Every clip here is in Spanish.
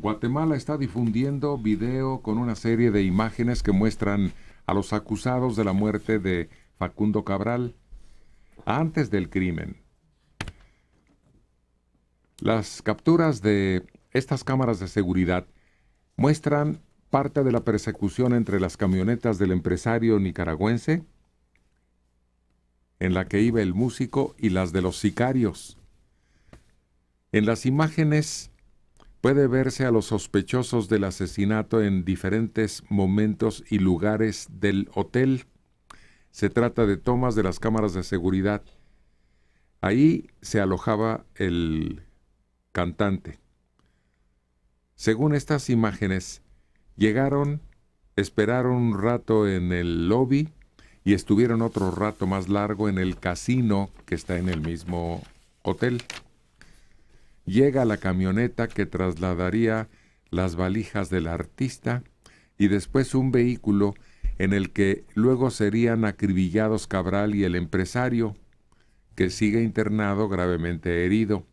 Guatemala está difundiendo video con una serie de imágenes que muestran a los acusados de la muerte de Facundo Cabral antes del crimen. Las capturas de estas cámaras de seguridad muestran parte de la persecución entre las camionetas del empresario nicaragüense, en la que iba el músico, y las de los sicarios. En las imágenes puede verse a los sospechosos del asesinato en diferentes momentos y lugares del hotel. Se trata de tomas de las cámaras de seguridad. Ahí se alojaba el cantante. Según estas imágenes, llegaron, esperaron un rato en el lobby y estuvieron otro rato más largo en el casino que está en el mismo hotel llega la camioneta que trasladaría las valijas del artista y después un vehículo en el que luego serían acribillados Cabral y el empresario, que sigue internado gravemente herido.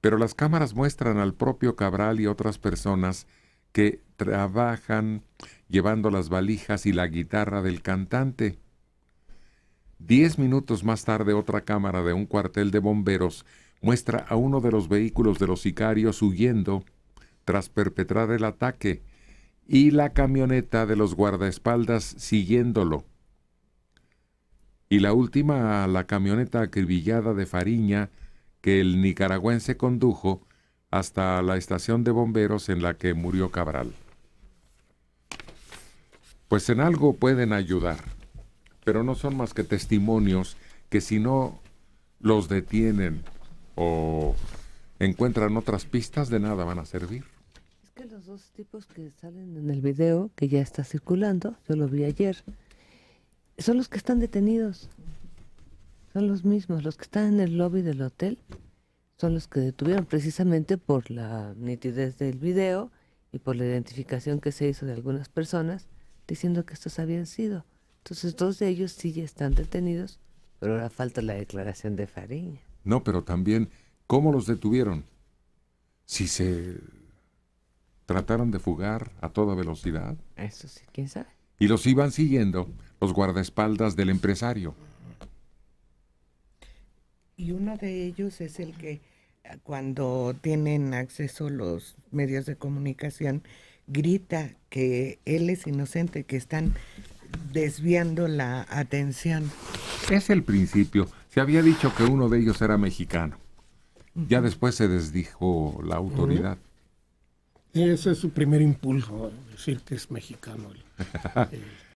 Pero las cámaras muestran al propio Cabral y otras personas que trabajan llevando las valijas y la guitarra del cantante. Diez minutos más tarde otra cámara de un cuartel de bomberos muestra a uno de los vehículos de los sicarios huyendo tras perpetrar el ataque y la camioneta de los guardaespaldas siguiéndolo. Y la última a la camioneta acribillada de Fariña que el nicaragüense condujo hasta la estación de bomberos en la que murió Cabral. Pues en algo pueden ayudar, pero no son más que testimonios que si no los detienen, o encuentran otras pistas, de nada van a servir. Es que los dos tipos que salen en el video, que ya está circulando, yo lo vi ayer, son los que están detenidos. Son los mismos, los que están en el lobby del hotel son los que detuvieron precisamente por la nitidez del video y por la identificación que se hizo de algunas personas diciendo que estos habían sido. Entonces dos de ellos sí ya están detenidos, pero ahora falta la declaración de Fariña. No, pero también, ¿cómo los detuvieron? Si se trataron de fugar a toda velocidad. Eso sí, quién sabe. Y los iban siguiendo los guardaespaldas del empresario. Y uno de ellos es el que eh, cuando tienen acceso los medios de comunicación grita que él es inocente, que están desviando la atención es el principio. Se había dicho que uno de ellos era mexicano. Ya después se desdijo la autoridad. Ese es su primer impulso, decir que es mexicano.